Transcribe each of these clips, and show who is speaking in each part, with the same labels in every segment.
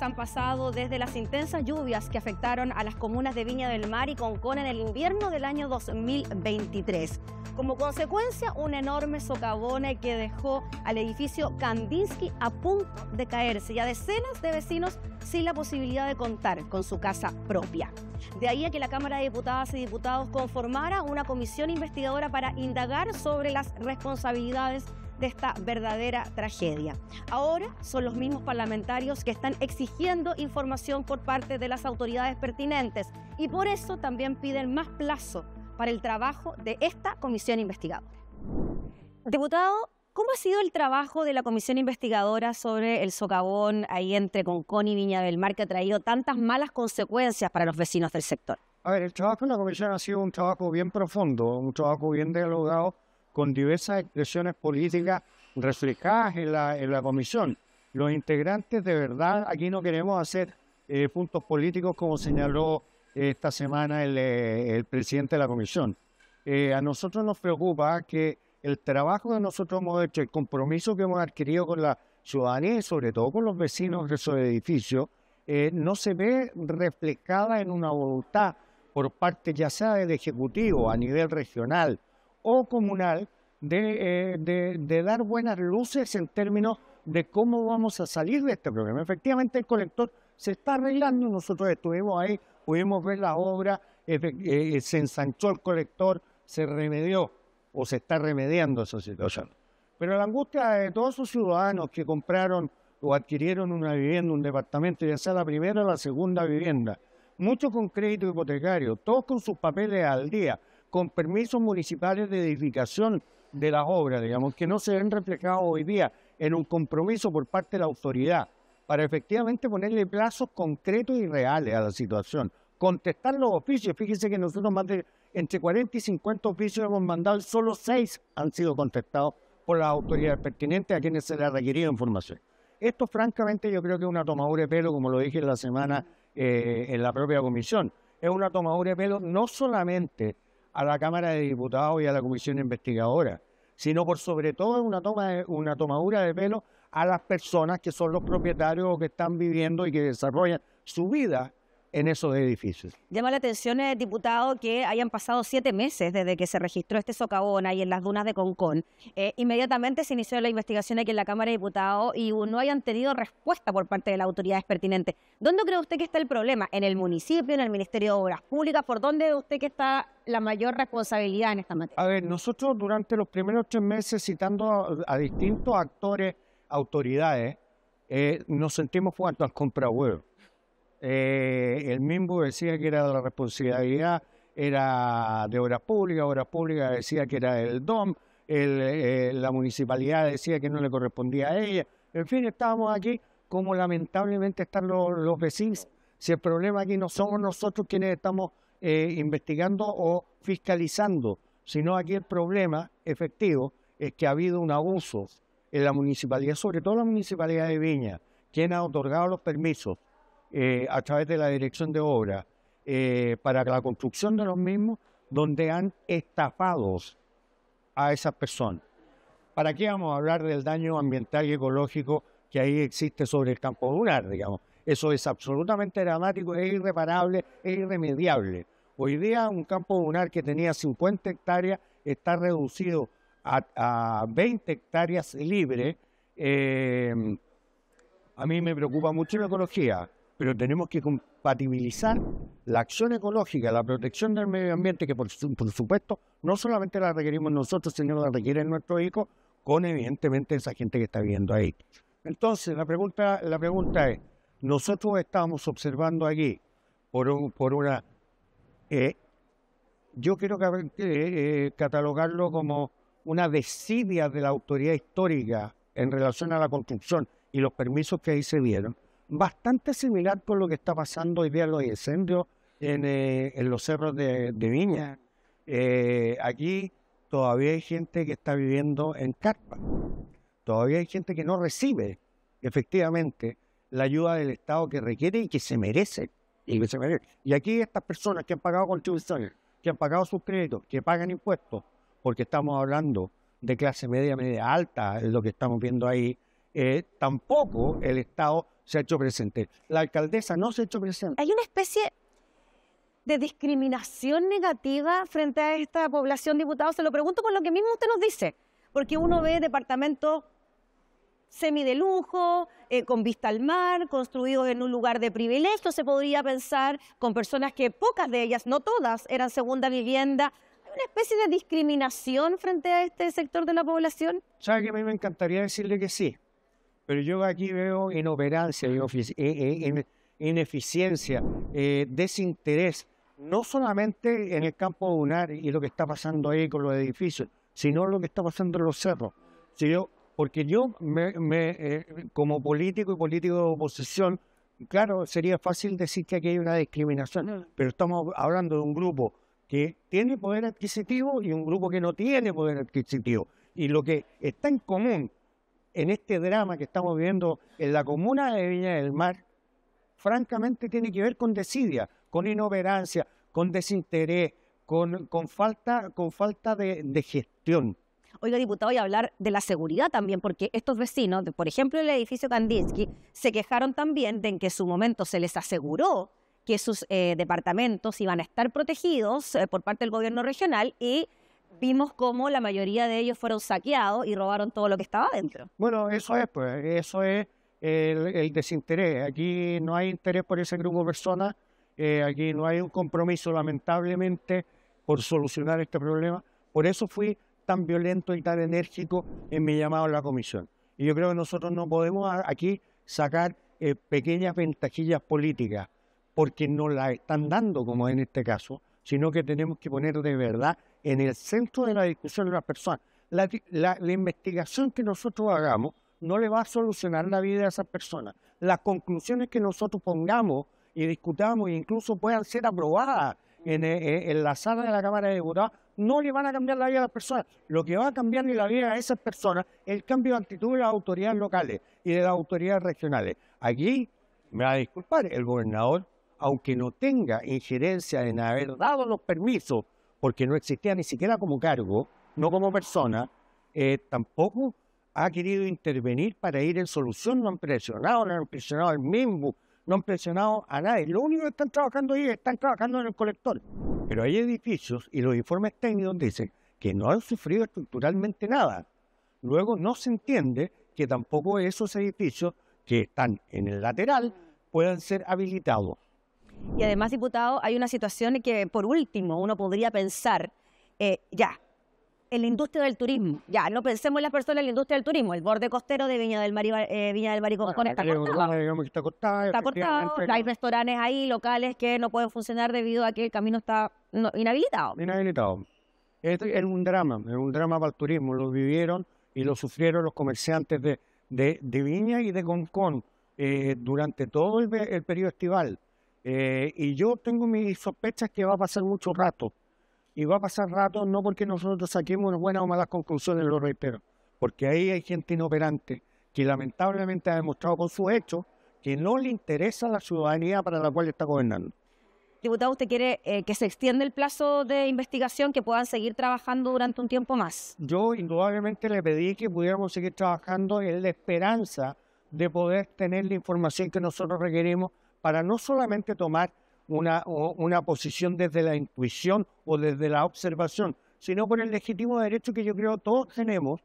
Speaker 1: han pasado desde las intensas lluvias que afectaron a las comunas de Viña del Mar y Concón en el invierno del año 2023. Como consecuencia, un enorme socavone que dejó al edificio Kandinsky a punto de caerse y a decenas de vecinos sin la posibilidad de contar con su casa propia. De ahí a que la Cámara de Diputadas y Diputados conformara una comisión investigadora para indagar sobre las responsabilidades de esta verdadera tragedia. Ahora son los mismos parlamentarios que están exigiendo información por parte de las autoridades pertinentes y por eso también piden más plazo para el trabajo de esta comisión investigadora. Diputado, ¿Cómo ha sido el trabajo de la comisión investigadora sobre el socavón ahí entre Concón y Viña del Mar que ha traído tantas malas consecuencias para los vecinos del sector?
Speaker 2: A ver, el trabajo de la comisión ha sido un trabajo bien profundo, un trabajo bien dialogado con diversas expresiones políticas reflejadas en la, en la comisión. Los integrantes de verdad, aquí no queremos hacer eh, puntos políticos como señaló eh, esta semana eh, el, presidente de la comisión. a nosotros nos preocupa que el trabajo que nosotros hemos hecho, el compromiso que hemos adquirido con la ciudadanía y sobre todo con los vecinos de esos edificios, no se ve reflejada en una voluntad por parte ya sea del Ejecutivo a nivel regional, o comunal eh, de, dar buenas luces en términos de cómo vamos a salir de este problema. Efectivamente, el colector se está arreglando, nosotros estuvimos ahí, pudimos ver la obra, eh, se ensanchó el colector, se remedió o se está remediando esa situación. Pero la angustia de todos los ciudadanos que compraron o adquirieron una vivienda, un departamento, ya sea la primera o la segunda vivienda, muchos con crédito hipotecario, todos con sus papeles al día, con permisos municipales de edificación de las obras, digamos, que no se ven reflejados hoy día en un compromiso por parte de la autoridad para efectivamente ponerle plazos concretos y reales a la situación. Contestar los oficios, fíjense que nosotros más entre 40 y 50 oficios hemos mandado, solo 6 han sido contestados por las autoridades pertinentes a quienes se les ha requerido información. Esto francamente yo creo que es una tomadura de pelo, como lo dije la semana eh, en la propia comisión. Es una tomadura de pelo no solamente a la Cámara de Diputados y a la Comisión Investigadora, sino por sobre todo una, toma una tomadura de pelo a las personas que son los propietarios que están viviendo y que desarrollan su vida en esos edificios.
Speaker 1: Llama la atención, eh, diputado, que hayan pasado siete meses desde que se registró este socavón ahí en las dunas de Concón. Eh, inmediatamente se inició la investigación aquí en la Cámara de Diputados y no hayan tenido respuesta por parte de las autoridades pertinentes. ¿Dónde cree usted que está el problema? ¿En el municipio, en el Ministerio de Obras Públicas? ¿Por dónde cree usted que está la mayor responsabilidad en esta
Speaker 2: materia? A ver, nosotros durante los primeros tres meses, citando a, distintos actores, autoridades, eh, nos sentimos fuertes al compra huevo eh, el mismo decía que era de la responsabilidad, era de obras públicas, obras públicas decía que era el DOM, eh, el, la municipalidad decía que no le correspondía a ella. En fin, estábamos aquí como lamentablemente están los, vecinos. Si el problema aquí no somos nosotros quienes estamos eh, investigando o fiscalizando, sino aquí el problema efectivo es que ha habido un abuso en la municipalidad, sobre todo la municipalidad de Viña, quien ha otorgado los permisos eh, a través de la dirección de obra eh, para la construcción de los mismos, donde han estafado a esas personas. ¿Para qué vamos a hablar del daño ambiental y ecológico que ahí existe sobre el campo lunar, digamos? Eso es absolutamente dramático, es irreparable, es irremediable. Hoy día un campo lunar que tenía 50 hectáreas está reducido a, a 20 hectáreas libres. Eh, a mí me preocupa mucho la ecología pero tenemos que compatibilizar la acción ecológica, la protección del medio ambiente, que por, supuesto no solamente la requerimos nosotros, sino la requieren nuestros hijos, con evidentemente esa gente que está viviendo ahí. Entonces, la pregunta, la pregunta es, nosotros estamos observando aquí por, por una... Eh, yo quiero eh, catalogarlo como una desidia de la autoridad histórica en relación a la construcción y los permisos que ahí se dieron bastante similar con lo que está pasando hoy día en los incendios en, eh, los cerros de, Viña. Eh, aquí todavía hay gente que está viviendo en carpa, todavía hay gente que no recibe efectivamente la ayuda del Estado que requiere y que se merece. Y, aquí estas personas que han pagado contribuciones, que han pagado sus créditos, que pagan impuestos, porque estamos hablando de clase media, media alta, es lo que estamos viendo ahí, eh, tampoco el Estado se ha hecho presente. La alcaldesa no se ha hecho presente. Hay una
Speaker 1: especie de discriminación negativa frente a esta población, diputado. Se lo pregunto con lo que mismo usted nos dice, porque uno ve departamentos semi de lujo, eh, con vista al mar, construidos en un lugar de privilegio, se podría pensar, con personas que pocas de ellas, no todas, eran segunda vivienda. ¿Hay una especie de discriminación frente a este sector de la población?
Speaker 2: ¿Sabe que a mí me encantaría decirle que sí? Pero yo aquí veo inoperancia, e, e, ineficiencia, eh, desinterés, no solamente en el campo lunar y lo que está pasando ahí con los edificios, sino lo que está pasando en los cerros. yo, porque yo, me, eh, como político y político de oposición, claro, sería fácil decir que aquí hay una discriminación, pero estamos hablando de un grupo que tiene poder adquisitivo y un grupo que no tiene poder adquisitivo. Y lo que está en común en este drama que estamos viviendo en la comuna de Viña del Mar, francamente tiene que ver con desidia, con inoperancia, con desinterés, con, con falta, con falta de, gestión.
Speaker 1: Oiga, diputado, a hablar de la seguridad también, porque estos vecinos, por ejemplo, el edificio Kandinsky, se quejaron también de en que en su momento se les aseguró que sus eh, departamentos iban a estar protegidos eh, por parte del gobierno regional y vimos cómo la mayoría de ellos fueron saqueados y robaron todo lo que estaba dentro.
Speaker 2: Bueno, eso es, pues, eso es el, desinterés. Aquí no hay interés por ese grupo de personas, eh, aquí no hay un compromiso, lamentablemente, por solucionar este problema. Por eso fui tan violento y tan enérgico en mi llamado a la comisión. Y yo creo que nosotros no podemos aquí sacar eh, pequeñas ventajillas políticas, porque no la están dando, como en este caso, sino que tenemos que poner de verdad en el centro de la discusión de las personas La, investigación que nosotros hagamos no le va a solucionar la vida a esas personas, Las conclusiones que nosotros pongamos y discutamos, e incluso puedan ser aprobadas e, e, en, la sala de la Cámara de Diputados, no le van a cambiar la vida a las personas. Lo que va a cambiar la vida a esas personas es el cambio de actitud de las autoridades locales y de las autoridades regionales. Aquí, me va a disculpar, el gobernador, aunque no tenga injerencia en haber dado los permisos porque no existía ni siquiera como cargo, no como persona, eh, tampoco ha querido intervenir para ir en solución, no han presionado, no han presionado al MIMBU, no han presionado a nadie. Lo único que están trabajando ahí, están trabajando en el colector. Pero hay edificios y los informes técnicos dicen que no han sufrido estructuralmente nada. Luego no se entiende que tampoco esos edificios que están en el lateral puedan ser habilitados.
Speaker 1: Y además, diputado, hay una situación que, por último, uno podría pensar, eh, ya, en la industria del turismo, ya, no pensemos en las personas en la industria del turismo, el borde costero de Viña del Mar y,
Speaker 2: eh, Viña del Concón está, cortado. está cortado. hay
Speaker 1: restaurantes ahí, locales que no pueden funcionar debido a que el camino está no, inhabilitado.
Speaker 2: Inhabilitado. Es, un drama, es un drama para el turismo, lo vivieron y lo sufrieron los comerciantes de, de, Viña y de Concón eh, durante todo el periodo estival eh, y yo tengo mis sospechas que va a pasar mucho rato. Y va a pasar rato no porque nosotros saquemos buenas o malas conclusiones, lo reitero, porque ahí hay gente inoperante que lamentablemente ha demostrado con sus hechos que no le interesa la ciudadanía para la cual está gobernando.
Speaker 1: Diputado, ¿usted quiere eh, que se extienda el plazo de investigación, que puedan seguir trabajando durante un tiempo más?
Speaker 2: Yo indudablemente le pedí que pudiéramos seguir trabajando en la esperanza de poder tener la información que nosotros requerimos para no solamente tomar una, una posición desde la intuición o desde la observación, sino por el legítimo derecho que yo creo todos tenemos,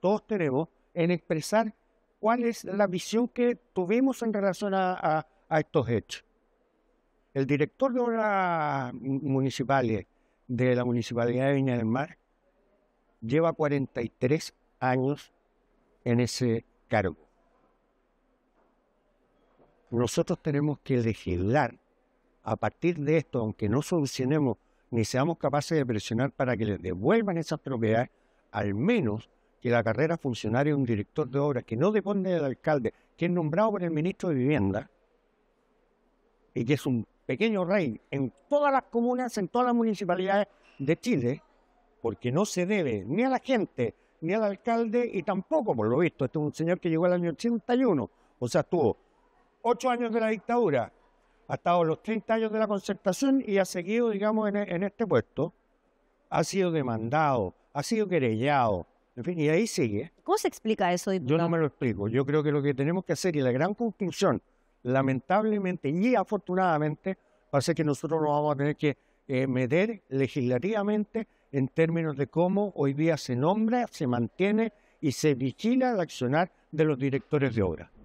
Speaker 2: todos tenemos, en expresar cuál es la visión que tuvimos en relación a, estos hechos. El director de obras municipales de la Municipalidad de Viña del Mar lleva 43 años en ese cargo nosotros tenemos que legislar a partir de esto, aunque no solucionemos ni seamos capaces de presionar para que les devuelvan esas propiedades, al menos que la carrera funcionaria de un director de obra que no depende del alcalde, que es nombrado por el ministro de Vivienda y que es un pequeño rey en todas las comunas, en todas las municipalidades de Chile, porque no se debe ni a la gente, ni al alcalde y tampoco, por lo visto, este es un señor que llegó al año 81, o sea, estuvo ocho años de la dictadura, ha estado los 30 años de la concertación y ha seguido, digamos, e, en, este puesto, ha sido demandado, ha sido querellado, en fin, y ahí sigue. ¿Cómo se explica eso, Yo no me lo explico. Yo creo que lo que tenemos que hacer y la gran conclusión, lamentablemente y afortunadamente, va que nosotros lo vamos a tener que eh, meter legislativamente en términos de cómo hoy día se nombra, se mantiene y se vigila el accionar de los directores de obra.